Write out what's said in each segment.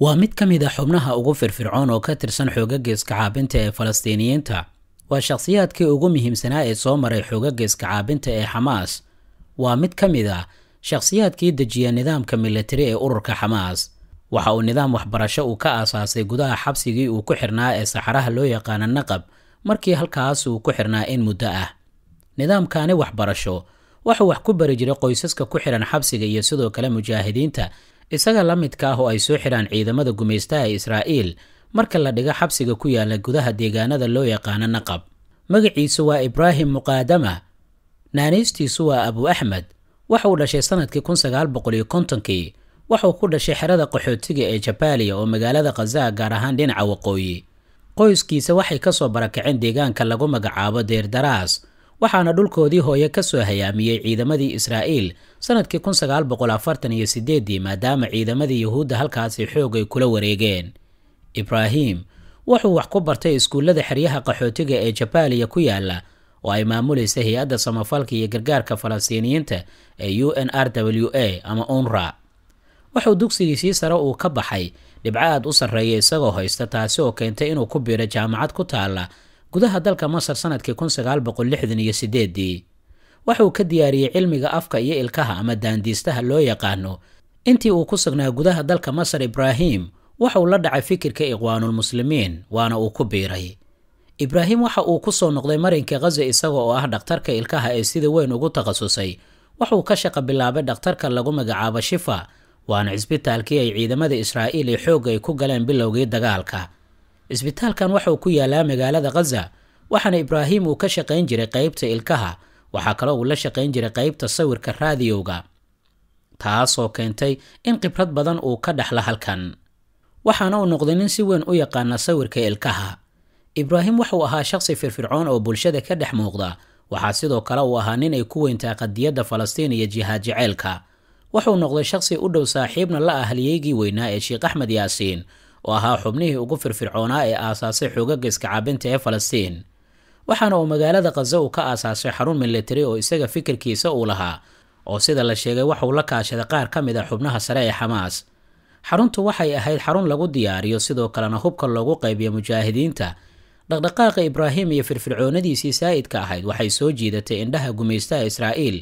waa mid ka mid a ah xubnaha ugu firfircoon oo ka tirsan xoogagga iskacaabinta ee falastiiniyiinta waa shakhsiyaadkii ugu muhiimsanaa ee soo maray xoogagga iskacaabinta ee xamaas waa mid ka mid ah shakhsiyaadkii dejiya nidaamka milatari ee ururka xamaas waxa uu nidaam waxbarasho uu ka aasaasay gudaha xabsigii uu ku xirnaa ee saxaraha loo yaqaana naqab markii halkaas uu ku xirnaa in muddo ah nidaamkani waxbarasho waxuu wax ku bari jiray qoysaska ku xidhan xabsiga iyo sidoo kale mujaahidiinta isaga la midka ah oo ay soo xidhaan ciidamada gumaystaha ee israa'iil marka la dhigo xabsiga ku yaalla gudaha deegaanada loo yaqaano naqab magiciisu waa ibraahim muqaadama naaniistiisu waa abu axmed waxauu dhashay sannadkii kun sagaal boqol iyo kontonkii waxauu ku dhashay xerada qaxootiga ee jabaaliya oo magaalada khazaa gaar ahaan dhinaca waqooyi qoyskiisa waxay ka soo barakaceen deegaanka lagu magacaabo deerdaraas waxaana dhulkoodii hooye ka soo hayaamiyey ciidamadii israa'iil sannadkii kun sagaal boqol afartan iyo siddeeddii maadaama ciidamadii yuhuudda halkaasi xoog ay kula wareegeen ibraahim wuxuu wax ku bartay iskuullada xeryaha qaxootiga ee jabaaliya ku yaalla oo ay maamulaysa hay-adda samafalka iyo gargaarka falastiiniyiinta ee u n r w a ama unra wuxuu dugsigiisii sare uu ka baxay dhibco aad u sarreeya isagoo haysta taasi oo keentay inuu ku biiro jaamacad ku taalla gudaha dalka masar sanadkii kun sagaal boqol lixdan sideedii waxa ka diyaariyey cilmiga afka iyo ilkaha ama daandiistaha loo yaqaano intii uu ku sugnaa gudaha dalka masar ibraahim waxuu la dhacay fikirka iqwaanulmuslimiin waana uu ku biiray ibraahim waxa uu ku soo noqday marinkii khaza isaga oo ah dhakhtarka ilkaha ee sida weyn ugu takhasusay waxuu ka shaqa bilaabay dhakhtarka lagu magacaabo shifa waana cisbitaalkii ay ciidamada israa'iil iyo xoogga ay ku galeen bilowgii dagaalka إسبتال كان وحو كويا لا مغالا دا غزة وحان إبراهيم وكشق إنجري قيب تا إلكها وحاكلو ولشق إنجري قيب تا صور كرراديوغا تاسو كنتي إن قبرت بدن أو كدحلا هالكان وحان أو نقضنين سيوين أو يقان صور كإلكها إبراهيم وحو أها شخص في الفرعون أو بلشادة كدح موغدا وحاسيدو كلاو أها نيني كوين تاقد يدا فلسطيني يجيها جعيلكا وحو نقضي شخص أدو ساحيبنا لا أهليجي وينا إشيق أحمد ياسين oo ahaa xubnihii ugu firfircoonaa ee aasaasay xoogaga iskacaabinta ee falastiin waxaana uu magaalada khaza uu ka aasaasay xarun militari oo isaga fikirkiisa uu lahaa oo sida la sheegay waxauu la kaashaday qaar ka mid a ah xubnaha sare ee xamaas xaruntu waxay ahayd xarun lagu diyaariyo sidoo kalena hubka loogu qaybiyo mujaahidiinta dhaqdhaqaaqa ibraahim iyo firfircoonadiisii saa'idka ahayd waxay soo jiidatay indhaha gumaystaha israa'iil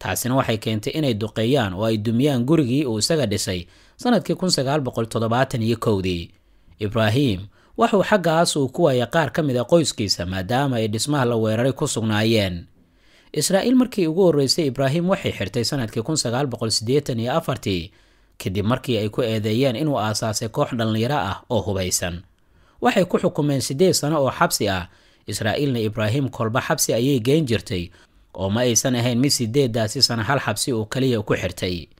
taasina waxay keentay inay duqeeyaan oo ay dumiyaan gurigii uu isaga dhisay sannadkii kun sagaal boqol toddobaatan iyo kowdii ibraahim wuxuu xaggaas uu ku waayay qaar ka mid a ah qoyskiisa maadaama ay dhismaha la weeraray ku sugnaayeen israa'iil markii ugu horreysay ibraahim waxay xirtay sannadkii kun sagaal boqol siddeetan iyo afartii kadib markii ay ku eedeeyeen inuu aasaasay koox dhallinyaro ah oo hubaysan waxay ku xukumeen siddeed sano oo xabsi ah israa'iilna ibraahim kolba xabsi ayay geyn jirtay oo ma aysan ahayn mid siddeedaasi sano hal xabsi uu kaliya ku xirtay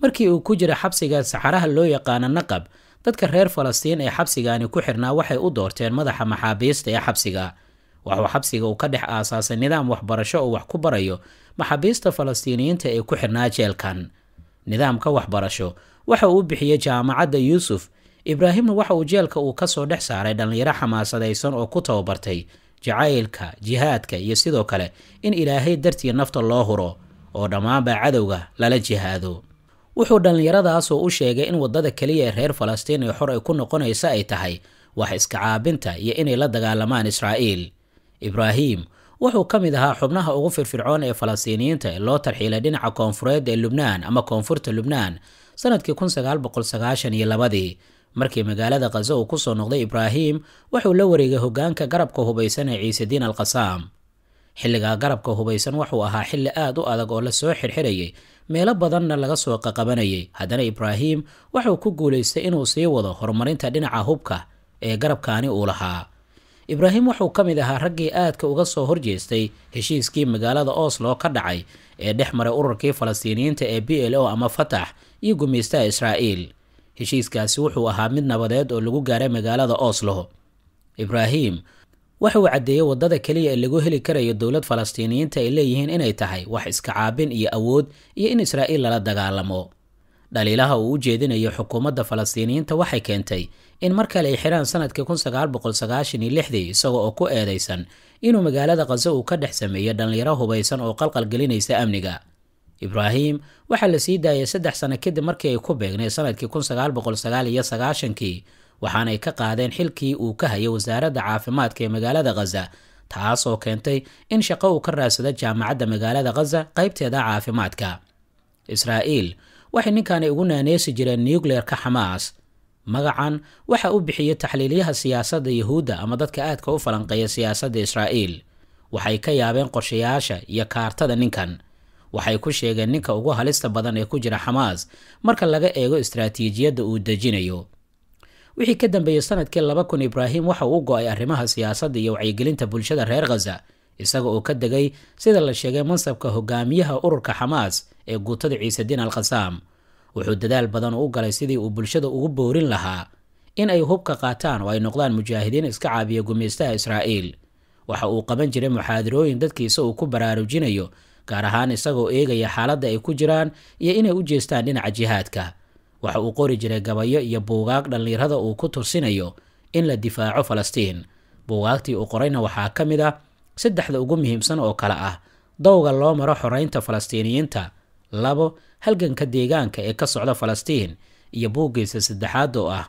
markii uu ku jira xabsiga saxaraha loo yaqaana naqab dadka reer falastiin ee xabsigaani ku xirnaa waxay u doorteen madaxa maxaabiista ee xabsiga wuxuu xabsiga uu ka dhex aasaasay nidaam waxbarasho oo wax ku barayo maxaabiista falastiiniyiinta ee ku xirnaa jeelkan nidaamka waxbarasho waxa uu bixiyey jaamacadda yuusuf ibraahimna waxa uu jeelka uu kasoo dhex saaray dhallinyaro xamaasadaysan oo ku tababartay jacaylka jihaadka iyo sidoo kale in ilaahay dartii nafta loo huro oo dhammaanbaa cadowga lala jihaado wuxuu dhallinyaradaas oo u sheegay in waddada keliya ee reer falastiin ee xor ay ku noqonaysa ay tahay wax iska caabinta iyo inay la dagaalamaan israa'iil ibraahim wuxuu ka mid ahaa xubnaha ugu firfircoon ee falastiiniyiinta ee loo tarxiilay dhinaca koonfureed ee lubnaan ama koonfurta lubnaan sanadkii ii markii magaalada khazo uu ku soo noqday ibraahim wuxuu la wareegay hoggaanka garabka hubaysan ee ciisediin alqasaam xilligaa garabka hubaysan wuxuu ahaa xilli aad u adag oo la soo xirxirayay meelo badanna laga soo qaqabanayay haddana ibraahim wuxuu ku guulaystay inuu sii wado horumarinta dhinaca hubka ee garabkani uu lahaa ibraahim wuxuu ka mid ahaa raggii aadka uga soo horjeestay heshiiskii magaalada oslo ka dhacay ee dhex maray ururkii falastiiniyiinta ee b l o ama fatax iyo gumaystaha israa'iil heshiiskaasi wuxuu ahaa mid nabadeed oo lagu gaaray magaalada oslo ibraahim waxa uu caddeeyey waddada keliya ee lagu heli karayo dowlad falastiiniyiinta ay leeyihiin inay tahay wax iska caabin iyo awood iyo in israa'iil lala dagaalamo dhaliilaha uu u jeedinayo xukuumadda falastiiniyiinta waxay keentay in mar kale ay xidhaan sanadkii dii isaga oo ku eedaysan inuu magaalada qase uu ka dhex sameeyo dhallinyaro hubaysan oo qalqalgelinaysa amniga ibraahim waxaa la sii daayay saddex sano kadib markii ay ku beegnay sanadkii kii waxaanay ka qaadeen xilkii uu ka hayay wasaaradda caafimaadka ee magaalada khaza taasoo keentay in shaqo uu ka raadsada jaamacadda magaalada khaza qaybteeda caafimaadka israa'iil waxay ninkaani ugu naaneysi jireen nucleer-ka xamaas magacan waxa u bixiyey taxliilyaha siyaasadda yuhuudda ama dadka aadka u falanqeeya siyaasadda israa'iil waxay ka yaabeen qorshayaasha iyo kaartada ninkan waxay ku sheegeen ninka ugu halista badan ee ku jira xamaas marka laga eego istaraatiijiyadda uu dejinayo wixii ka dambeeyey sanadkii laba kun ibraahim waxa uu go'ay arrimaha siyaasadda iyo wacyigelinta bulshada reer khaza isaga oo ka degay sida la sheegay mansabka hogaamiyaha ururka xamaas ee guutada ciisediin al khasaam wuxuu dadaal badan u galay sidii uu bulshada ugu boorin lahaa in ay hubka qaataan oo ay noqdaan mujaahidiin iska caabiya gumeystaha israa'iil waxa uu qaban jiray muxaadarooyin dadkiisa uu ku baraarujinayo gaar ahaan isagoo eegaya xaaladda ay ku jiraan iyo inay u jeestaan dhinaca jihaadka waxa uu qori jiray gabayo iyo buugaag dhallinyarada uu ku tursinayo in la difaaco falastiin buugaagtii uu qorayna waxaa ka mid a ah saddexda ugu muhiimsan oo kale ah dowga loo maro xoraynta falastiiniyiinta labo halganka deegaanka ee ka socda falastiin iyo buuggiisa saddexaad oo ah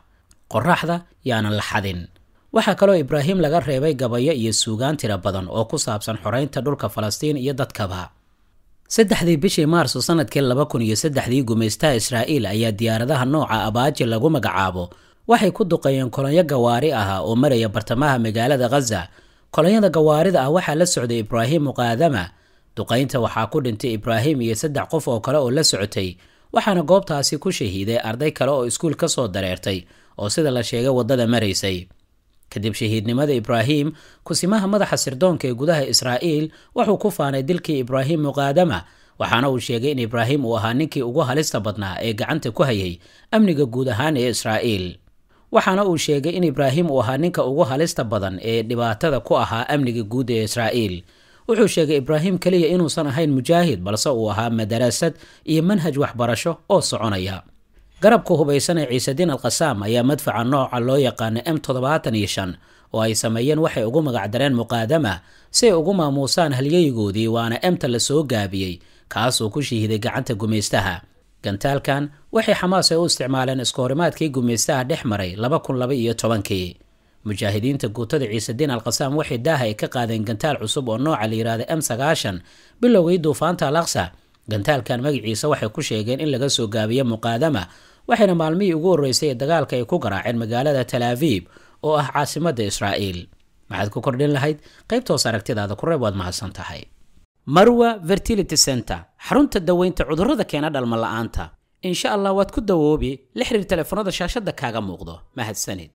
qoraxda yaanan la xadin waxaa kaloo ibraahim laga reebay gabayo iyo suugaan tira badan oo ku saabsan xoraynta dhulka falastiin iyo dadkaba saddexdii bishii maarso sanadkii laba kun iyo saddexdii gumaystaha israa'iil ayaa diyaaradaha nooca abaaji lagu magacaabo waxay ku duqeeyeen kolonyo gawaari ah oo maraya bartamaha magaalada khaza kolonyada gawaarida ah waxaa la socday ibraahim muqaadama duqaynta waxaa ku dhintay ibraahim iyo saddex qof oo kale oo la socotay waxaana goobtaasi ku shahiiday arday kale oo iskuul ka soo dareertay oo sida la sheegay waddada maraysay kadib shahiidnimada ibraahim kusimaha madaxa sirdoonka ee gudaha israa'iil wuxuu ku faanay dilkii ibraahim muqaadama waxaana uu sheegay in ibraahim uu ahaa ninkii ugu halista badnaa ee gacanta ku hayay amniga guud ahaan ee israa'iil waxaana uu sheegay in ibraahim uu ahaa ninka ugu halista badan ee dhibaatada ku ahaa amniga guud ee israa'iil wuxuu sheegay ibraahim keliya inuusan ahayn mujaahid balse uu ahaa madarasad iyo manhaj waxbarasho oo soconaya garabka hubaysan ee ciisediin alkhasaam ayaa madfaca nooca loo yaqaana m toddobaatan iyo shan oo ay sameeyeen waxay ugu magacdareen muqaadama si ay ugu maamuusaan halyaygoodii waana emta la soo gaabiyey kaasuu ku shihiday gacanta gumaystaha gantaalkan waxay xamaas ay u isticmaaleen iskahorimaadkii gumaystaha dhex maray laba kun laba iyo tobankii mujaahidiinta guutada ciisediin alkhasaam waxay daaha ay ka qaadeen gantaal cusub oo nooca la yidhaahda m sagaashan bilowgii duufaanta alaqsa gantaalkan magaciisa waxay ku sheegeen in laga soo gaabiyo muqaadama waxayna maalmihii ugu horreysay ee dagaalka ay ku garaaceen magaalada talaaviib oo ah caasimadda israa'iil maxaad ku kordhin lahayd qaybtoos aragtidaada kureeb waad mahadsan tahay marwa fertility center xarunta daweynta cudurrada keena dhalma la'aanta insha allah waad ku dawoobi la xiriir telefoonada shaashadda kaaga muuqdo mahadsanid